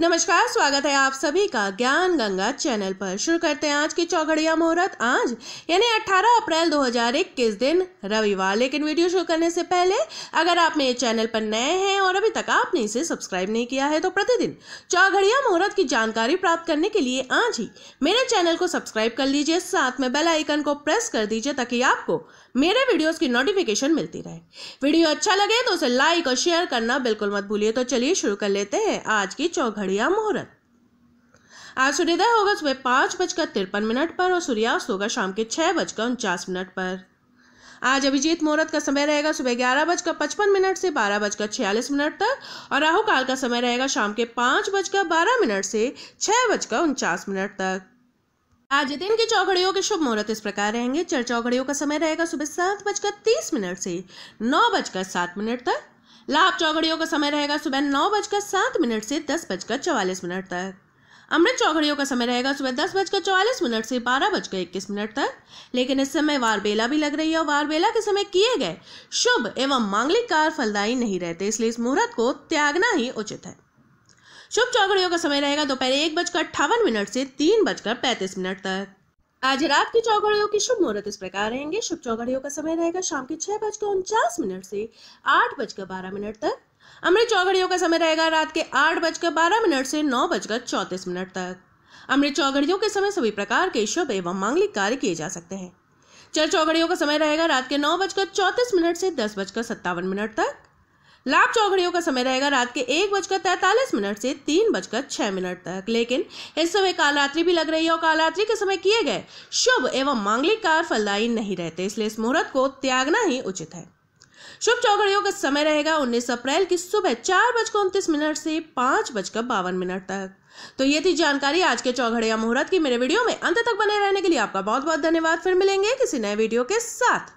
नमस्कार स्वागत है आप सभी का ज्ञान गंगा चैनल पर शुरू करते हैं आज की चौघड़िया मुहूर्त आज यानी 18 अप्रैल 2021 दिन रविवार लेकिन वीडियो शुरू करने से पहले अगर आप मेरे चैनल पर नए हैं और अभी तक आपने इसे सब्सक्राइब नहीं किया है तो प्रतिदिन चौघड़िया मुहूर्त की जानकारी प्राप्त करने के लिए आज ही मेरे चैनल को सब्सक्राइब कर लीजिए साथ में बेल आइकन को प्रेस कर दीजिए ताकि आपको मेरे वीडियोज की नोटिफिकेशन मिलती रहे वीडियो अच्छा लगे तो उसे लाइक और शेयर करना बिल्कुल मत भूलिए तो चलिए शुरू कर लेते हैं आज की चौघड़ी बढ़िया मुहूर्त आज सूर्योदय होगा सुबह पाँच बजकर तिरपन मिनट पर और सूर्यास्त होगा शाम के छः बजकर उनचास मिनट पर आज अभिजीत मुहूर्त का समय रहेगा सुबह ग्यारह बजकर पचपन मिनट से बारह बजकर छियालीस मिनट तक और राहु काल का समय रहेगा शाम के पाँच बजकर बारह मिनट से छः बजकर उनचास मिनट तक आज दिन की चौघड़ियों के शुभ मुहूर्त इस प्रकार रहेंगे चर चौघड़ियों का समय रहेगा सुबह सात बजकर तीस मिनट से नौ बजकर सात मिनट तक लाभ चौघड़ियों का समय रहेगा सुबह नौ बजकर सात मिनट से दस बजकर चौवालीस मिनट तक अमृत चौघड़ियों का समय रहेगा सुबह दस बजकर चौवालीस मिनट से बारह बजकर इक्कीस मिनट तक लेकिन इस समय वार बेला भी लग रही है और वार बेला के समय किए गए शुभ एवं मांगलिक कार्य फलदायी नहीं रहते इसलिए इस मुहूर्त को त्यागना ही उचित है शुभ चौघड़ियों का समय रहेगा दोपहर एक बजकर अट्ठावन मिनट से तीन बजकर पैंतीस मिनट तक आज रात के चौघड़ियों की शुभ मुहूर्त इस प्रकार रहेंगे शुभ चौघड़ियों का समय रहेगा शाम के छह बजकर उनचास मिनट से आठ बजकर बारह मिनट तक अमृत चौघड़ियों का समय रहेगा रात के आठ बजकर बारह मिनट से नौ बजकर चौतीस मिनट तक अमृत चौघड़ियों के समय सभी प्रकार के शुभ एवं मांगलिक कार्य किए जा सकते हैं चर चौघड़ियों का समय रहेगा रात के नौ बजकर चौतीस मिनट से दस बजकर सत्तावन मिनट तक लाभ चौघड़ियों का समय रहेगा रात के एक बजकर तैंतालीस मिनट से तीन बजकर छह मिनट तक लेकिन इस समय कालरात्रि भी लग रही है और कालरात्रि के समय किए गए शुभ एवं मांगलिक कार्य फलदायी नहीं रहते इसलिए इस मुहूर्त को त्यागना ही उचित है शुभ चौघड़ियों का समय रहेगा उन्नीस अप्रैल की सुबह चार बजकर उनतीस मिनट से पांच बजकर बावन मिनट तक तो ये थी जानकारी आज के चौघड़िया मुहूर्त की मेरे वीडियो में अंत तक बने रहने के लिए आपका बहुत बहुत धन्यवाद फिर मिलेंगे किसी नए वीडियो के साथ